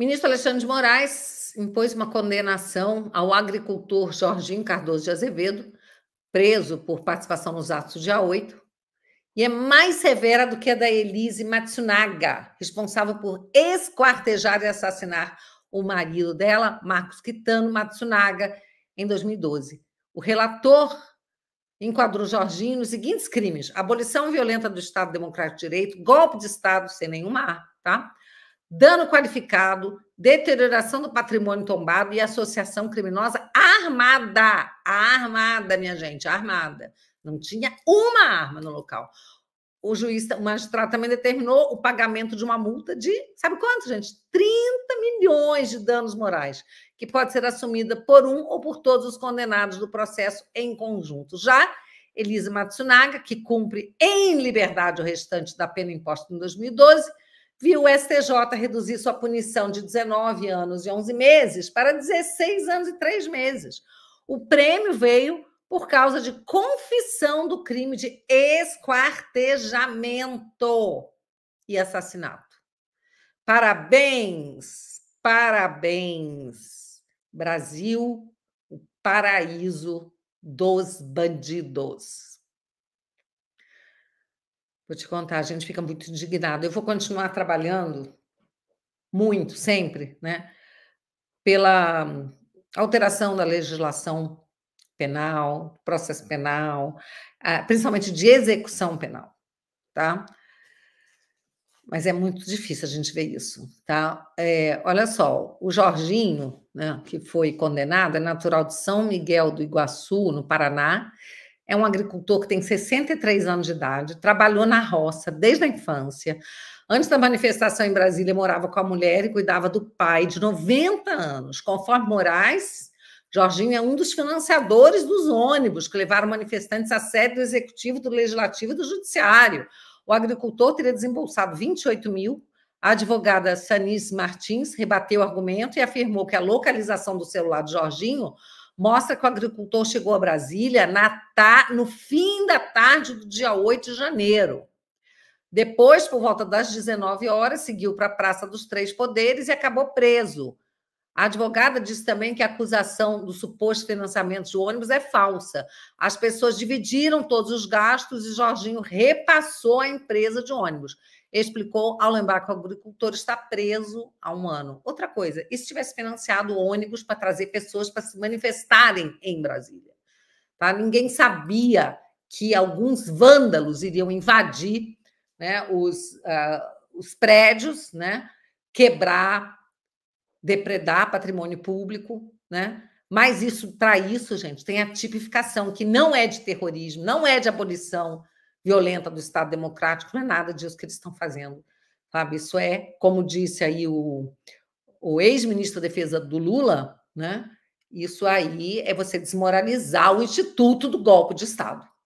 Ministro Alexandre de Moraes impôs uma condenação ao agricultor Jorginho Cardoso de Azevedo, preso por participação nos atos dia 8, e é mais severa do que a da Elise Matsunaga, responsável por esquartejar e assassinar o marido dela, Marcos Quitano Matsunaga, em 2012. O relator enquadrou Jorginho nos seguintes crimes: abolição violenta do Estado Democrático de Direito, golpe de Estado sem nenhuma tá? dano qualificado, deterioração do patrimônio tombado e associação criminosa armada. Armada, minha gente, armada. Não tinha uma arma no local. O juiz, o magistrado também determinou o pagamento de uma multa de, sabe quanto, gente? 30 milhões de danos morais, que pode ser assumida por um ou por todos os condenados do processo em conjunto. Já Elisa Matsunaga, que cumpre em liberdade o restante da pena imposta em 2012, viu o STJ reduzir sua punição de 19 anos e 11 meses para 16 anos e 3 meses. O prêmio veio por causa de confissão do crime de esquartejamento e assassinato. Parabéns, parabéns, Brasil, o paraíso dos bandidos. Vou te contar, a gente fica muito indignado. Eu vou continuar trabalhando muito, sempre, né? Pela alteração da legislação penal, processo penal, ah, principalmente de execução penal, tá? Mas é muito difícil a gente ver isso, tá? É, olha só, o Jorginho, né, que foi condenado, é natural de São Miguel do Iguaçu, no Paraná, é um agricultor que tem 63 anos de idade, trabalhou na roça desde a infância. Antes da manifestação em Brasília, morava com a mulher e cuidava do pai de 90 anos. Conforme Moraes, Jorginho é um dos financiadores dos ônibus que levaram manifestantes à sede do Executivo, do Legislativo e do Judiciário. O agricultor teria desembolsado 28 mil. A advogada Sanis Martins rebateu o argumento e afirmou que a localização do celular de Jorginho mostra que o agricultor chegou a Brasília na, no fim da tarde do dia 8 de janeiro. Depois, por volta das 19 horas, seguiu para a Praça dos Três Poderes e acabou preso. A advogada disse também que a acusação do suposto financiamento de ônibus é falsa. As pessoas dividiram todos os gastos e Jorginho repassou a empresa de ônibus. Explicou ao lembrar que o agricultor está preso há um ano. Outra coisa, e se tivesse financiado ônibus para trazer pessoas para se manifestarem em Brasília? Tá? Ninguém sabia que alguns vândalos iriam invadir né, os, uh, os prédios, né, quebrar depredar patrimônio público, né? Mas isso, para isso, gente, tem a tipificação que não é de terrorismo, não é de abolição violenta do Estado Democrático, não é nada disso que eles estão fazendo, sabe? Isso é, como disse aí o, o ex-ministro da Defesa do Lula, né? Isso aí é você desmoralizar o instituto do golpe de Estado.